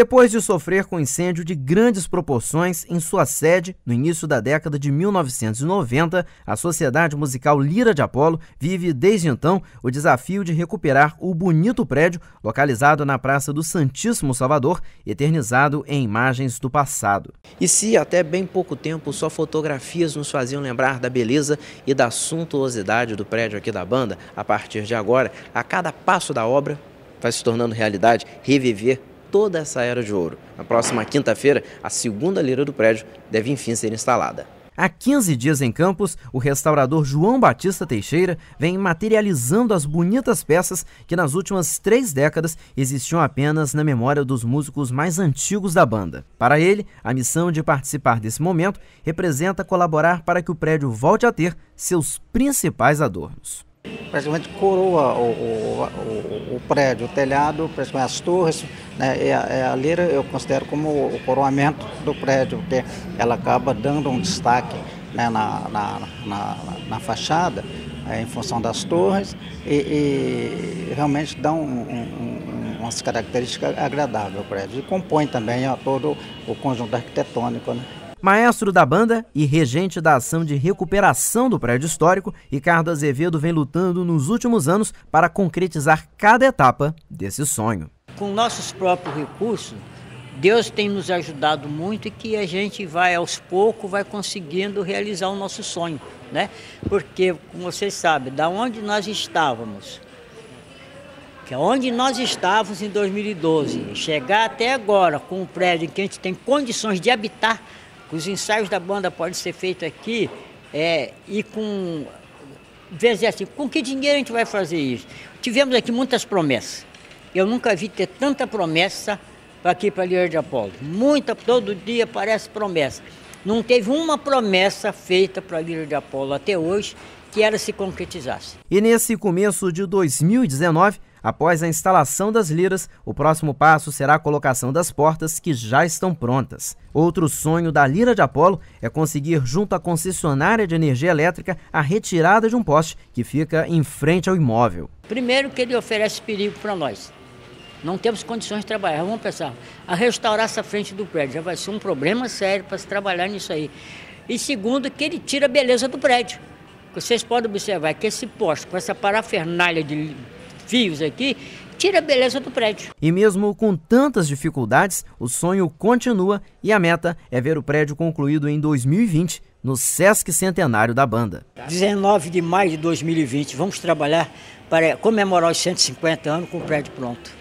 Depois de sofrer com incêndio de grandes proporções em sua sede no início da década de 1990, a Sociedade Musical Lira de Apolo vive desde então o desafio de recuperar o bonito prédio localizado na Praça do Santíssimo Salvador, eternizado em imagens do passado. E se até bem pouco tempo só fotografias nos faziam lembrar da beleza e da suntuosidade do prédio aqui da banda, a partir de agora, a cada passo da obra vai se tornando realidade reviver toda essa era de ouro. Na próxima quinta-feira, a segunda lira do prédio deve enfim ser instalada. Há 15 dias em Campos, o restaurador João Batista Teixeira vem materializando as bonitas peças que nas últimas três décadas existiam apenas na memória dos músicos mais antigos da banda. Para ele, a missão de participar desse momento representa colaborar para que o prédio volte a ter seus principais adornos. Praticamente coroa o, o, o prédio, o telhado, praticamente as torres, né, e a, a lira eu considero como o coroamento do prédio, porque ela acaba dando um destaque né, na, na, na, na, fachada, é, em função das torres, e, e realmente dá um, um, umas características agradáveis ao prédio. E compõe também ó, todo o conjunto arquitetônico. Né? Maestro da banda e regente da ação de recuperação do prédio histórico, Ricardo Azevedo vem lutando nos últimos anos para concretizar cada etapa desse sonho. Com nossos próprios recursos, Deus tem nos ajudado muito e que a gente vai aos poucos vai conseguindo realizar o nosso sonho, né? Porque, como vocês sabem, da onde nós estávamos, que é onde nós estávamos em 2012, chegar até agora com um prédio que a gente tem condições de habitar, os ensaios da banda podem ser feitos aqui é, e com. Vezes assim, com que dinheiro a gente vai fazer isso? Tivemos aqui muitas promessas. Eu nunca vi ter tanta promessa aqui para Lier de Apolo. Muita, todo dia parece promessa. Não teve uma promessa feita para Lier de Apolo até hoje que ela se concretizasse. E nesse começo de 2019, Após a instalação das liras, o próximo passo será a colocação das portas que já estão prontas. Outro sonho da Lira de Apolo é conseguir, junto à concessionária de energia elétrica, a retirada de um poste que fica em frente ao imóvel. Primeiro que ele oferece perigo para nós. Não temos condições de trabalhar. Vamos pensar, a restaurar essa frente do prédio já vai ser um problema sério para se trabalhar nisso aí. E segundo, que ele tira a beleza do prédio. Vocês podem observar que esse poste, com essa parafernália de fios aqui, tira a beleza do prédio. E mesmo com tantas dificuldades, o sonho continua e a meta é ver o prédio concluído em 2020, no Sesc Centenário da Banda. 19 de maio de 2020, vamos trabalhar para comemorar os 150 anos com o prédio pronto.